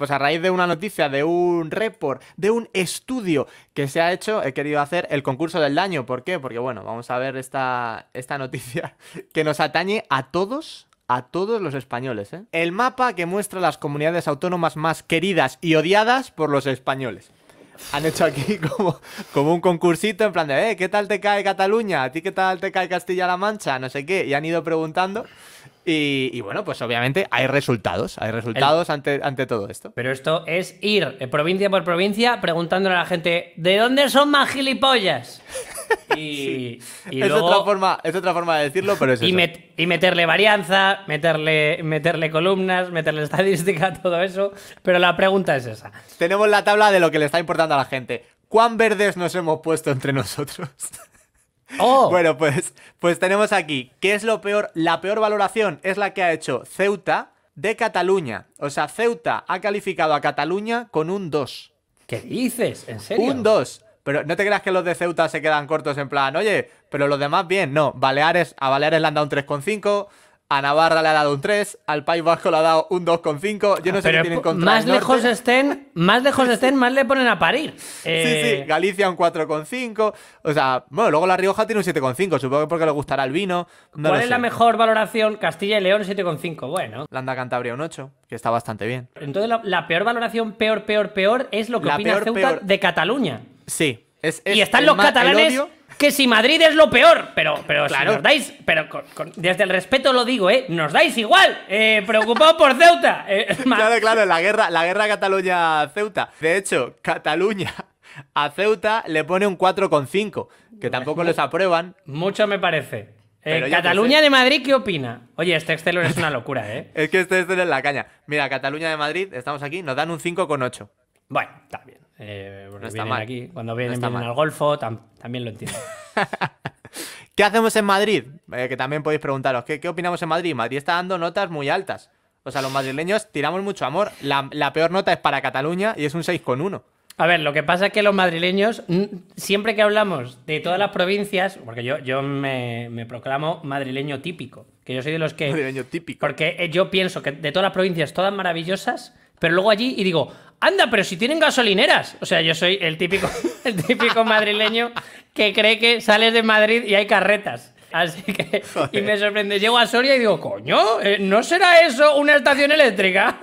Pues a raíz de una noticia, de un report, de un estudio que se ha hecho, he querido hacer el concurso del daño. ¿Por qué? Porque bueno, vamos a ver esta, esta noticia que nos atañe a todos, a todos los españoles. ¿eh? El mapa que muestra las comunidades autónomas más queridas y odiadas por los españoles. Han hecho aquí como, como un concursito en plan de, eh, ¿qué tal te cae Cataluña? ¿A ti qué tal te cae Castilla-La Mancha? No sé qué. Y han ido preguntando y, bueno, pues obviamente hay resultados, hay resultados ante, todo esto. Pero esto es ir eh, provincia por provincia preguntándole a la gente, ¿de dónde son más gilipollas? Y, es, otra forma, es otra forma de decirlo, pero es eso. y meterle varianza, meterle, meterle columnas, meterle estadística, todo eso. Pero la pregunta es esa. Tenemos la tabla de lo que le está importando a la gente. ¿Cuán verdes nos hemos puesto entre nosotros? Oh. Bueno, pues, pues tenemos aquí, ¿qué es lo peor? La peor valoración es la que ha hecho Ceuta de Cataluña. O sea, Ceuta ha calificado a Cataluña con un 2. ¿Qué dices? ¿En serio? Un 2. Pero no te creas que los de Ceuta se quedan cortos en plan, oye, pero los demás bien. No, Baleares, a Baleares le han dado un 3,5. A Navarra le ha dado un 3, al País Vasco le ha dado un 2,5. Yo no sé tienen contra más lejos estén, Más lejos estén, más le ponen a parir. Sí, sí, eh, Galicia un 4,5. O sea, bueno, luego La Rioja tiene un 7,5. Supongo que porque le gustará el vino. ¿Cuál es la mejor valoración? Castilla y León 7,5. Bueno. Landa Cantabria un 8, que está bastante bien. Entonces, la, peor valoración, peor, peor, peor, es lo que opina Ceuta de Cataluña. Sí. Es, y están los catalanes que si Madrid es lo peor, pero, pero nos dais, pero desde el respeto lo digo, ¿eh? Nos dais igual, eh, preocupado por Ceuta. Eh, claro, claro, la guerra, la guerra Cataluña-Ceuta. De hecho, Cataluña a Ceuta le pone un 4,5, que tampoco les aprueban. Mucho me parece. Eh, Cataluña de Madrid, ¿qué opina? Oye, este Excel es una locura, ¿eh? es que este Excelor es la caña. Mira, Cataluña de Madrid, estamos aquí, nos dan un 5,8. Bueno, está bien. Eh, está mal. Aquí. Cuando vienen, al Golfo, también lo entiendo. ¿Qué hacemos en Madrid? Eh, que también podéis preguntaros, ¿qué, opinamos en Madrid? Madrid está dando notas muy altas. O sea, los madrileños tiramos mucho amor. La, peor nota es para Cataluña y es un con 6,1. A ver, lo que pasa es que los madrileños, siempre que hablamos de todas las provincias, porque yo, yo me, me, proclamo madrileño típico, que yo soy de los que... Madrileño típico. Porque eh, yo pienso que de todas las provincias, todas maravillosas, pero luego allí y digo, Anda, pero si tienen gasolineras. O sea, yo soy el típico, el típico madrileño que cree que sales de Madrid y hay carretas. Así que, y me sorprende. Llego a Soria y digo, coño, eh, ¿no será eso una estación eléctrica?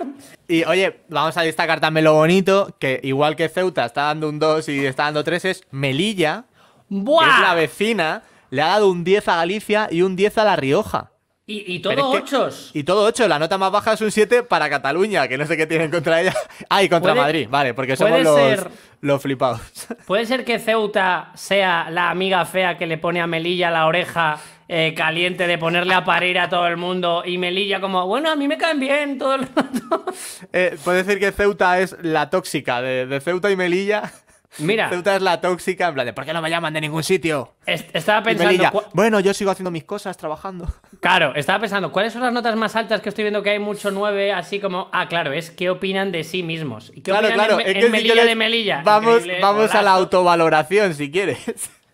Y oye, vamos a destacar también lo bonito, que igual que Ceuta está dando un 2 y está dando 3, es Melilla, ¡Buah! Que es la vecina, le ha dado un 10 a Galicia y un 10 a La Rioja. Y, y todo ochos. y todo ocho. La nota más baja es un 7 para Cataluña, que no sé qué tienen contra ella. Ah, y contra Madrid, vale, porque somos los, los, flipados. Puede ser que Ceuta sea la amiga fea que le pone a Melilla la oreja eh, caliente de ponerle a parir a todo el mundo y Melilla como, bueno, a mí me caen bien todo el rato. Eh, puede decir que Ceuta es la tóxica de, de Ceuta y Melilla. Mira. Ceuta es la tóxica, en plan ¿por qué no me llaman de ningún sitio? estaba pensando. Bueno, yo sigo haciendo mis cosas, trabajando. Claro, estaba pensando, ¿cuáles son las notas más altas que estoy viendo que hay mucho nueve, Así como, ah, claro, es qué opinan de sí mismos. claro, claro, en, es Melilla de Melilla? Vamos, vamos a la autovaloración, si quieres.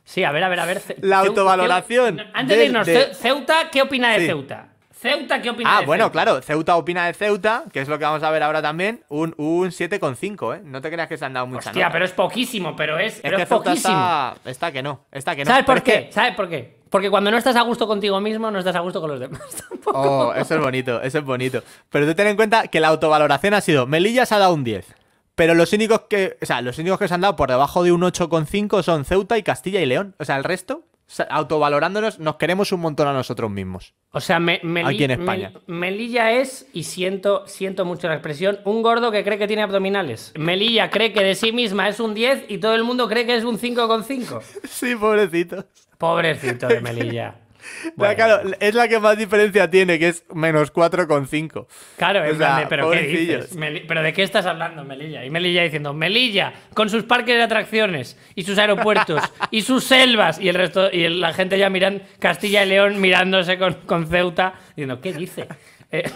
Sí, a ver, a ver, a ver. La autovaloración. Antes de, irnos, Ceuta, ¿qué opina de Ceuta? Ceuta, ¿qué opina? Ah, bueno, claro, Ceuta opina de Ceuta, que es lo que vamos a ver ahora también, un, un 7,5, ¿eh? No te creas que se han dado mucha Hostia, pero es poquísimo, pero es, es pero es poquísimo. Está, que no, está que no. ¿Sabes por qué? ¿Sabes por qué? Porque cuando no estás a gusto contigo mismo, no estás a gusto con los demás tampoco. Oh, eso es bonito, eso es bonito. Pero ten en cuenta que la autovaloración ha sido, Melilla se ha dado un 10. Pero los únicos que, o sea, los únicos que se han dado por debajo de un 8,5 son Ceuta y Castilla y León. O sea, el resto autovalorándonos, nos queremos un montón a nosotros mismos. O sea, me, España. Melilla es, y siento, siento mucho la expresión, un gordo que cree que tiene abdominales. Melilla cree que de sí misma es un 10 y todo el mundo cree que es un 5,5. sí, pobrecitos. Pobrecito de Melilla. Claro, es la que más diferencia tiene, que es menos 4,5. Claro, es grande, pero ¿qué dices? ¿Pero de qué estás hablando, Melilla? Y Melilla diciendo, Melilla, con sus parques de atracciones, y sus aeropuertos, y sus selvas, y el resto, y la gente ya mirando, Castilla y León mirándose con, Ceuta, diciendo, ¿qué dice? Eh,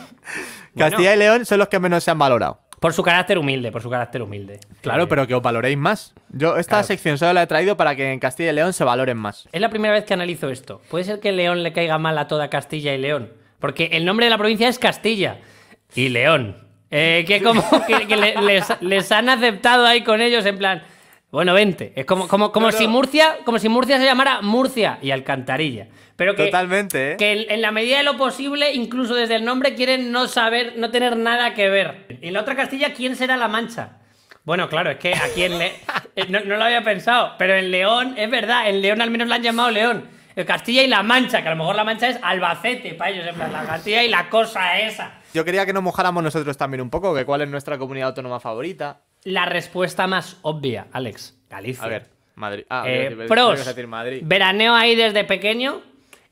Castilla y León son los que menos se han valorado. Por su carácter humilde, por su carácter humilde. Claro, pero que os valoréis más. Yo esta sección solo la he traído para que en Castilla y León se valoren más. Es la primera vez que analizo esto. Puede ser que León le caiga mal a toda Castilla y León. Porque el nombre de la provincia es Castilla y León. Eh, que como que, les, les han aceptado ahí con ellos en plan... Bueno, 20. Es como, como, como, si Murcia, como si Murcia se llamara Murcia y Alcantarilla. Pero que, Totalmente, ¿eh? que en, la medida de lo posible, incluso desde el nombre, quieren no saber, no tener nada que ver. En la otra Castilla, ¿quién será La Mancha? Bueno, claro, es que aquí en León... Eh, no, lo había pensado, pero en León, es verdad, en León al menos la han llamado León. Castilla y La Mancha, que a lo mejor La Mancha es Albacete para ellos, en plan, la Castilla y la cosa esa. Yo quería que nos mojáramos nosotros también un poco, que cuál es nuestra comunidad autónoma favorita la respuesta más obvia, Alex. Galicia. A ver, Madrid. Ah, eh, decir Madrid. veraneo ahí desde pequeño.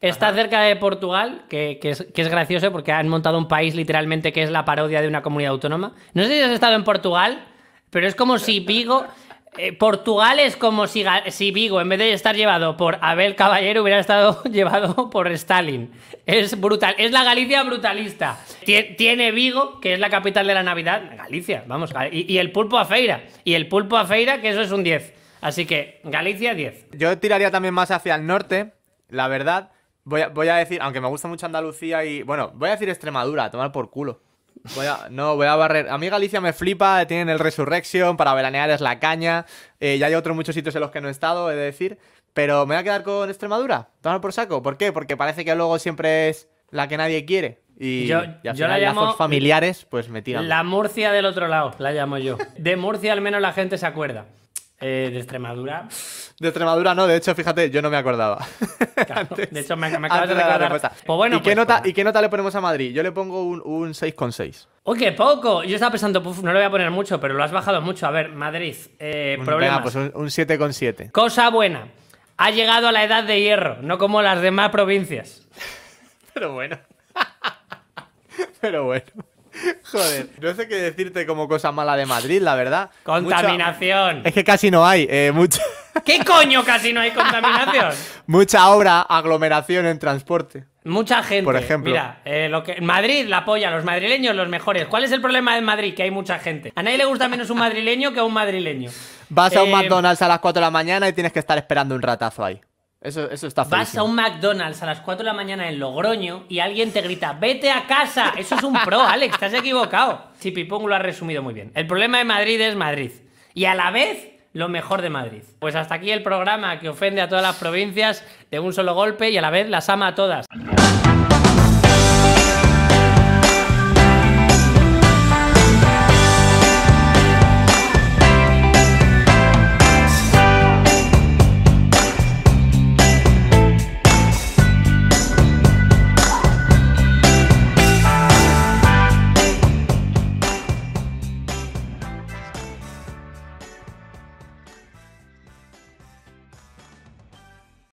Está cerca de Portugal, que, es, que, es, gracioso porque han montado un país literalmente que es la parodia de una comunidad autónoma. No sé si has estado en Portugal, pero es como si Vigo... Eh, Portugal es como si, Vigo, en vez de estar llevado por Abel Caballero, hubiera estado llevado por Stalin. Es brutal. Es la Galicia brutalista. tiene Vigo, que es la capital de la Navidad. Galicia, vamos. Y, el pulpo a feira. Y el pulpo a feira, que eso es un 10. Así que Galicia 10. Yo tiraría también más hacia el norte, la verdad. Voy a, voy a decir, aunque me gusta mucho Andalucía y. Bueno, voy a decir Extremadura, a tomar por culo no, voy a barrer. A mí Galicia me flipa, tienen el Resurrection, para veranear es la caña. Eh, ya hay otros muchos sitios en los que no he estado, he de decir. Pero me voy a quedar con Extremadura, tomar por saco. ¿Por qué? Porque parece que luego siempre es la que nadie quiere. Y, yo, la llamo familiares, pues me tiran. La Murcia del otro lado, la llamo yo. De Murcia al menos la gente se acuerda. Eh, de Extremadura. De Extremadura no, de hecho, fíjate, yo no me acordaba. de hecho, me, acabas de recordar. Pues ¿Y, qué pues, nota, pues. ¿Y qué nota le ponemos a Madrid? Yo le pongo un, un 6,6. ¡Uy, qué poco! Yo estaba pensando, no le voy a poner mucho, pero lo has bajado mucho. A ver, Madrid, eh, problemas. pues un 7,7. Cosa buena, ha llegado a la edad de hierro, no como las demás provincias. pero bueno. pero bueno. Joder, no sé qué decirte como cosa mala de Madrid, la verdad. Contaminación. Es que casi no hay. Eh, ¿Qué coño casi no hay contaminación? mucha obra, aglomeración en transporte. Mucha gente. Por ejemplo. Mira, eh, lo que... Madrid, la polla, los madrileños los mejores. ¿Cuál es el problema de Madrid? Que hay mucha gente. A nadie le gusta menos un madrileño que un madrileño. Vas a un eh, McDonald's a las 4 de la mañana y tienes que estar esperando un ratazo ahí. Eso, está Vas a un McDonald's a las 4 de la mañana en Logroño y alguien te grita, vete a casa. Eso es un pro, Alex, estás equivocado. Pipón lo ha resumido muy bien. El problema de Madrid es Madrid. Y a la vez, lo mejor de Madrid. Pues hasta aquí el programa que ofende a todas las provincias de un solo golpe y a la vez las ama a todas.